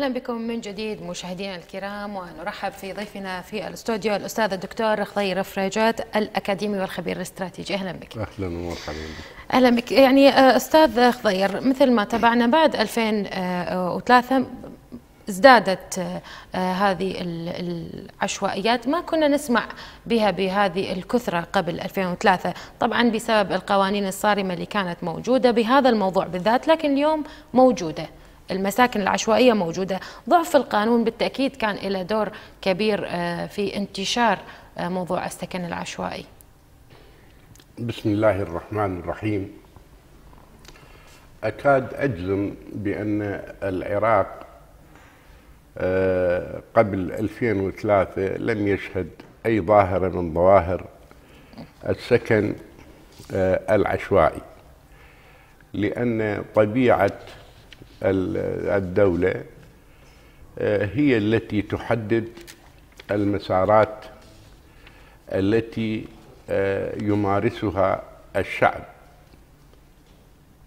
اهلا بكم من جديد مشاهدينا الكرام ونرحب في ضيفنا في الاستوديو الاستاذ الدكتور خضير رفراجات الاكاديمي والخبير الاستراتيجي اهلا بك اهلا ومرحبا اهلا بك يعني آه، استاذ خضير مثل ما تابعنا بعد 2003 آه، ازدادت آه، هذه العشوائيات ما كنا نسمع بها بهذه الكثرة قبل 2003 طبعا بسبب القوانين الصارمة اللي كانت موجودة بهذا الموضوع بالذات لكن اليوم موجودة المساكن العشوائية موجودة ضعف القانون بالتأكيد كان له دور كبير آه، في انتشار آه، موضوع السكن العشوائي بسم الله الرحمن الرحيم أكاد أجزم بأن العراق آه، قبل 2003 لم يشهد أي ظاهرة من ظواهر السكن العشوائي لأن طبيعة الدولة آه، هي التي تحدد المسارات التي آه، يمارسها الشعب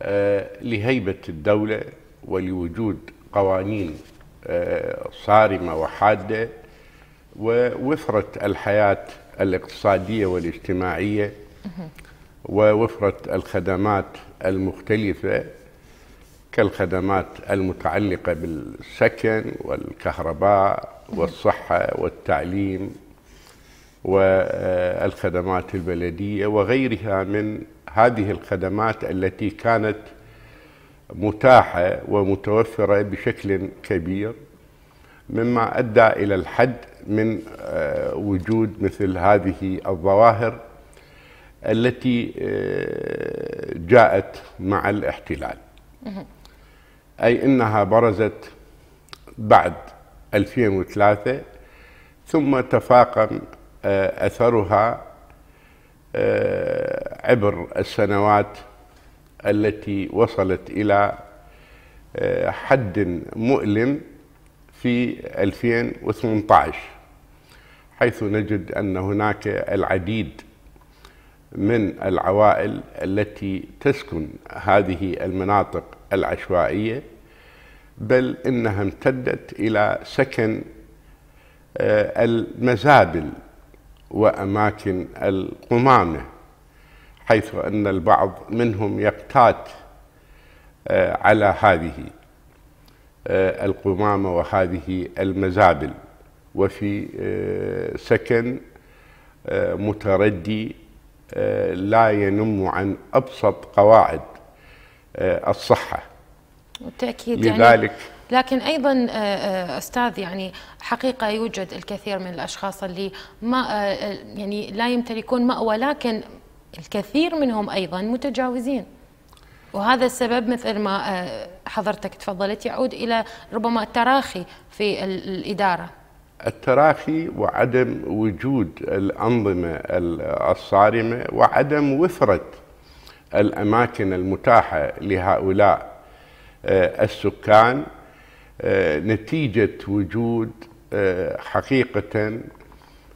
آه، لهيبة الدولة ولوجود قوانين صارمة وحادة ووفرة الحياة الاقتصادية والاجتماعية ووفرة الخدمات المختلفة كالخدمات المتعلقة بالسكن والكهرباء والصحة والتعليم والخدمات البلدية وغيرها من هذه الخدمات التي كانت متاحة ومتوفرة بشكل كبير مما أدى إلى الحد من وجود مثل هذه الظواهر التي جاءت مع الاحتلال أي أنها برزت بعد 2003 ثم تفاقم آه، أثرها آه، عبر السنوات التي وصلت إلى آه، حد مؤلم في 2018 حيث نجد أن هناك العديد من العوائل التي تسكن هذه المناطق العشوائية بل انها امتدت الى سكن آه، المزابل واماكن القمامه حيث ان البعض منهم يقتات آه، على هذه آه، القمامه وهذه المزابل وفي سكن متردي لا ينم عن ابسط قواعد الصحه بالتاكيد يعني لذلك يعني لكن ايضا آه، آه، استاذ يعني حقيقه يوجد الكثير من الاشخاص اللي ما آه، يعني لا يمتلكون ماوى لكن الكثير منهم ايضا متجاوزين وهذا السبب مثل ما حضرتك تفضلت يعود الى ربما التراخي في الاداره التراخي وعدم وجود الانظمه الصارمه وعدم وفره الاماكن المتاحه لهؤلاء آه، السكان آه، نتيجة وجود آه، حقيقة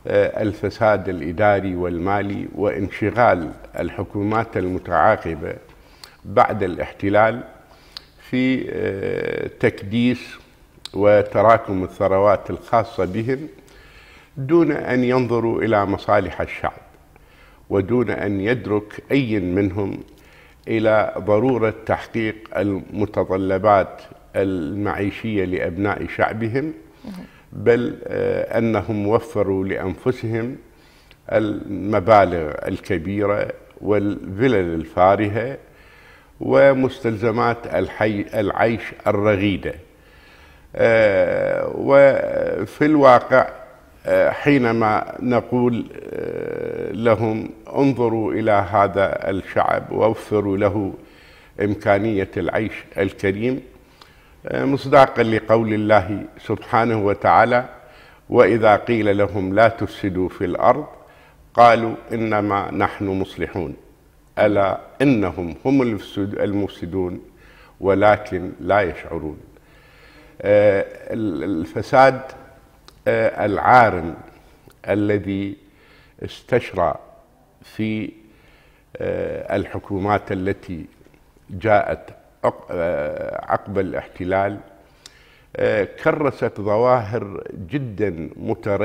الفساد الإداري والمالي وانشغال الحكومات المتعاقبة بعد الاحتلال في تكديس وتراكم الثروات الخاصة بهم دون أن ينظروا إلى مصالح الشعب ودون أن يدرك أي منهم إلى ضرورة تحقيق المتطلبات المعيشية لأبناء شعبهم بل آه، أنهم وفروا لأنفسهم المبالغ الكبيرة والفلل الفارهة ومستلزمات الحي العيش الرغيدة آه، وفي الواقع آه، حينما نقول آه، لهم انظروا الى هذا الشعب ووفروا له امكانيه العيش الكريم آه، مصداقا لقول الله سبحانه وتعالى واذا قيل لهم لا تفسدوا في الارض قالوا انما نحن مصلحون الا انهم هم المفسدون ولكن لا يشعرون الفساد العارم الذي استشرى في آه، الحكومات التي جاءت آه، عقب الاحتلال آه، كرست ظواهر جدا متردده